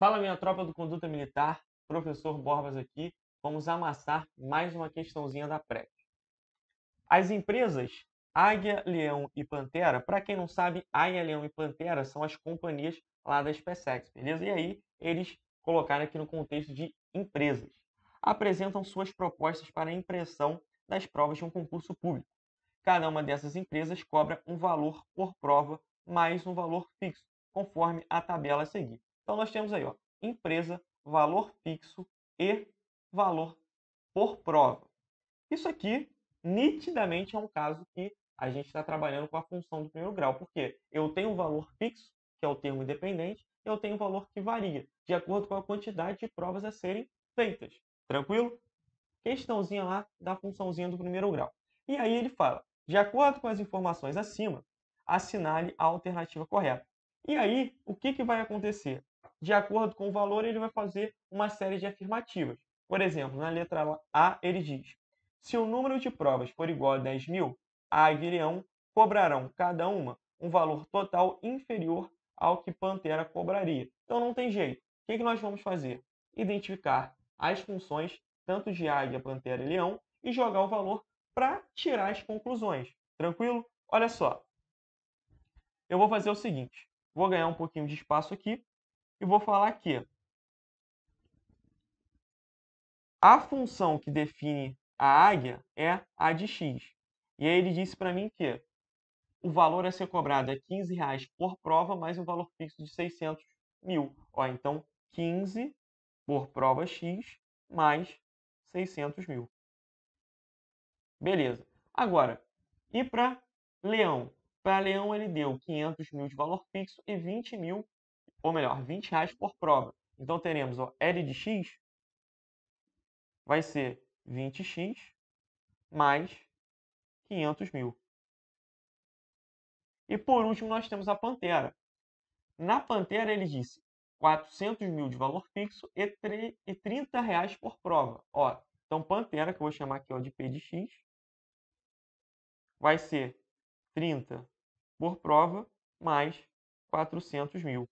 Fala minha tropa do Conduta Militar, professor Borbas aqui. Vamos amassar mais uma questãozinha da PrEP. As empresas Águia, Leão e Pantera, para quem não sabe, Águia, Leão e Pantera são as companhias lá da SpaceX, beleza? E aí eles colocaram aqui no contexto de empresas. Apresentam suas propostas para a impressão das provas de um concurso público. Cada uma dessas empresas cobra um valor por prova mais um valor fixo, conforme a tabela a seguir. Então nós temos aí, ó, empresa, valor fixo e valor por prova. Isso aqui nitidamente é um caso que a gente está trabalhando com a função do primeiro grau, porque eu tenho um valor fixo, que é o termo independente, eu tenho um valor que varia, de acordo com a quantidade de provas a serem feitas. Tranquilo? Questãozinha lá da funçãozinha do primeiro grau. E aí ele fala, de acordo com as informações acima, assinale a alternativa correta. E aí, o que, que vai acontecer? de acordo com o valor, ele vai fazer uma série de afirmativas. Por exemplo, na letra A, ele diz: se o número de provas for igual a 10 mil, a leão cobrarão cada uma um valor total inferior ao que Pantera cobraria. Então não tem jeito. O que, é que nós vamos fazer? Identificar as funções tanto de águia, pantera e leão e jogar o valor para tirar as conclusões. Tranquilo? Olha só. Eu vou fazer o seguinte. Vou ganhar um pouquinho de espaço aqui e vou falar que a função que define a águia é a de x. E aí ele disse para mim que o valor a ser cobrado é R$ reais por prova, mais um valor fixo de 600 mil. Ó, então, 15 por prova x mais 600 mil. Beleza. Agora, e para leão? Para leão ele deu 500 mil de valor fixo e 20 mil ou melhor, 20 reais por prova. Então teremos ó, L de x vai ser 20x mais 500 mil. E por último, nós temos a Pantera. Na Pantera, ele disse 400 mil de valor fixo e, 3, e 30 reais por prova. Ó, então, Pantera, que eu vou chamar aqui ó, de P de X, vai ser 30 por prova mais 400 mil.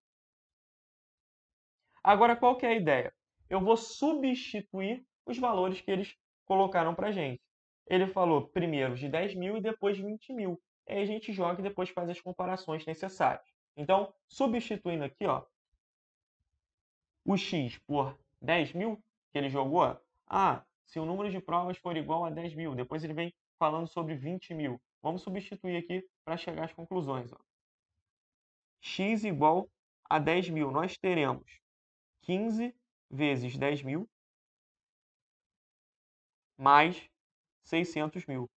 Agora, qual que é a ideia? Eu vou substituir os valores que eles colocaram para gente. Ele falou primeiro de 10 mil e depois de 20 mil. Aí a gente joga e depois faz as comparações necessárias. Então, substituindo aqui, ó, o x por 10 mil que ele jogou, ah, se o número de provas for igual a 10 mil, depois ele vem falando sobre 20 mil. Vamos substituir aqui para chegar às conclusões. Ó. x igual a 10 mil, nós teremos 15 vezes 10 mil mais 600 mil.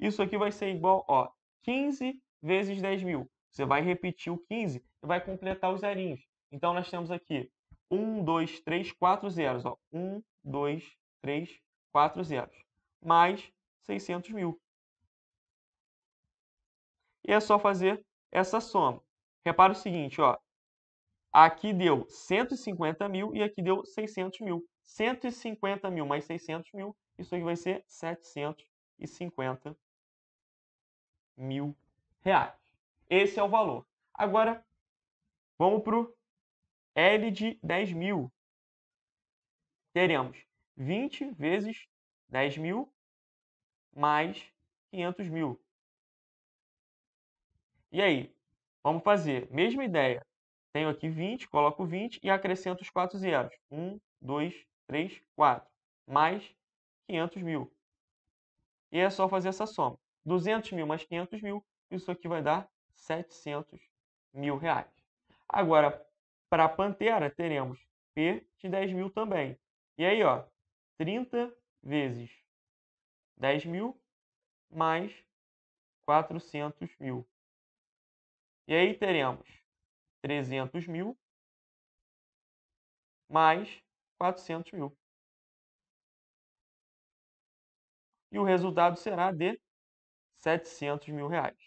Isso aqui vai ser igual a 15 vezes 10 mil. Você vai repetir o 15 e vai completar os zerinhos. Então, nós temos aqui 1, 2, 3, 4 zeros. Ó. 1, 2, 3, 4 zeros. Mais 600 mil. E é só fazer essa soma. Repara o seguinte, ó. Aqui deu 150 mil e aqui deu 600 mil. 150 mil mais 600 mil, isso aqui vai ser 750 mil reais. Esse é o valor. Agora, vamos para o L de 10 mil. Teremos 20 vezes 10 mil mais 500 mil. E aí? Vamos fazer mesma ideia tenho aqui 20, coloco 20 e acrescento os 4 zeros. 1, 2, 3, 4. Mais 500 mil. E é só fazer essa soma. 200 mil mais 500 mil, isso aqui vai dar 700 mil reais. Agora, para a Pantera, teremos P de 10 mil também. E aí, ó, 30 vezes 10 mil mais 400 mil. E aí teremos 300 mil mais 400 mil. E o resultado será de 700 mil reais.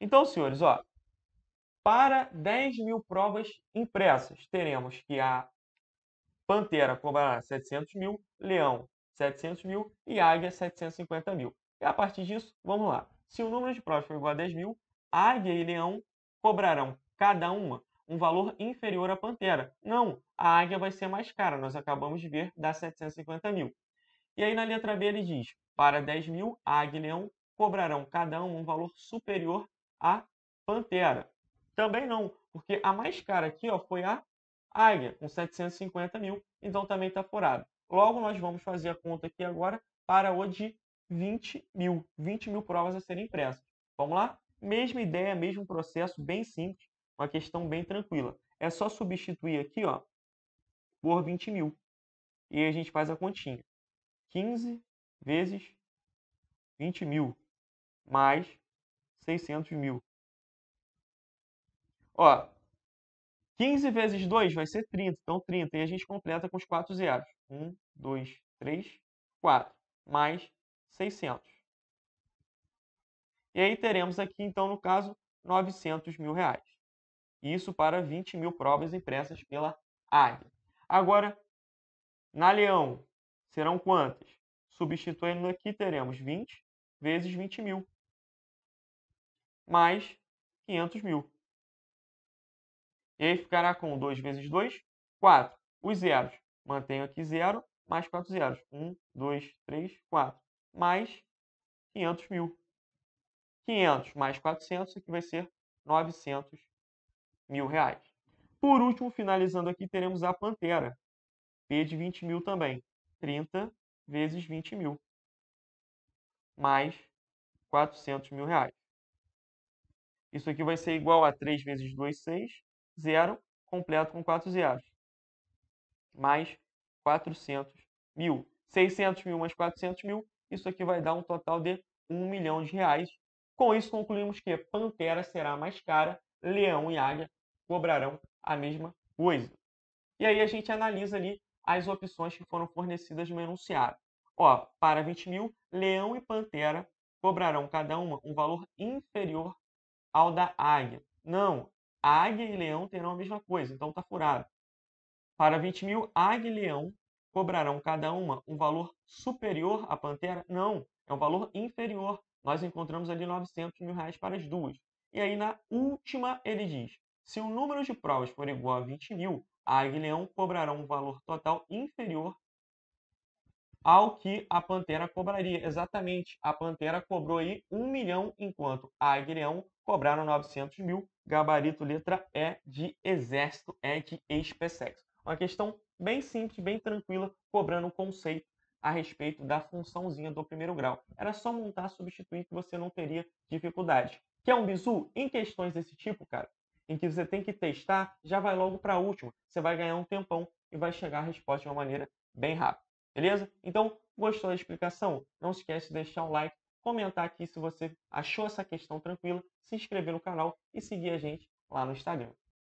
Então, senhores, ó, para 10 mil provas impressas, teremos que a Pantera cobrará 700 mil, Leão 700 mil e Águia 750 mil. E a partir disso, vamos lá. Se o número de provas for igual a 10 mil, Águia e Leão cobrarão cada uma um valor inferior à Pantera. Não, a Águia vai ser mais cara, nós acabamos de ver, dá 750 mil. E aí na letra B ele diz, para 10 mil, a Águia e Leão cobrarão cada um um valor superior à Pantera. Também não, porque a mais cara aqui ó, foi a Águia, com 750 mil, então também está furado. Logo, nós vamos fazer a conta aqui agora para o de 20 mil, 20 mil provas a serem impressas. Vamos lá? Mesma ideia, mesmo processo, bem simples. Uma questão bem tranquila. É só substituir aqui ó, por 20 mil. E a gente faz a continha. 15 vezes 20 mil mais 600 mil. Ó, 15 vezes 2 vai ser 30, então 30. E a gente completa com os 4 zeros. 1, 2, 3, 4. Mais 600. E aí teremos aqui, então, no caso, 900 mil reais. Isso para 20 mil provas impressas pela Águia. Agora, na Leão, serão quantas? Substituindo aqui, teremos 20 vezes 20 mil, mais 500 mil. E aí ficará com 2 vezes 2, 4. Os zeros, mantenho aqui 0, mais 4 zeros. 1, 2, 3, 4. Mais 500 mil. 500 mais 400, aqui vai ser 900 mil reais. Por último, finalizando aqui, teremos a Pantera. P de 20 mil também. 30 vezes 20 mil. Mais 400 mil reais. Isso aqui vai ser igual a 3 vezes 2, 6. Zero, completo com 4 zeros. Mais 400 mil. 600 mil mais 400 mil. Isso aqui vai dar um total de 1 milhão de reais. Com isso, concluímos que Pantera será mais cara leão e águia cobrarão a mesma coisa. E aí a gente analisa ali as opções que foram fornecidas no enunciado. Ó, para 20 mil, leão e pantera cobrarão cada uma um valor inferior ao da águia. Não, águia e leão terão a mesma coisa, então está furado. Para 20 mil, águia e leão cobrarão cada uma um valor superior à pantera? Não, é um valor inferior. Nós encontramos ali 900 mil reais para as duas. E aí na última ele diz: se o número de provas for igual a 20 mil, a Aguilhão cobrará um valor total inferior ao que a Pantera cobraria. Exatamente, a Pantera cobrou aí 1 milhão, enquanto a Aguilhão cobraram 900 mil. Gabarito letra E de Exército, é de SpaceX. Uma questão bem simples, bem tranquila, cobrando o conceito a respeito da funçãozinha do primeiro grau. Era só montar, substituir que você não teria dificuldade. Que é um bizu em questões desse tipo, cara, em que você tem que testar, já vai logo para a última. Você vai ganhar um tempão e vai chegar a resposta de uma maneira bem rápida. Beleza? Então, gostou da explicação? Não esquece de deixar um like, comentar aqui se você achou essa questão tranquila, se inscrever no canal e seguir a gente lá no Instagram.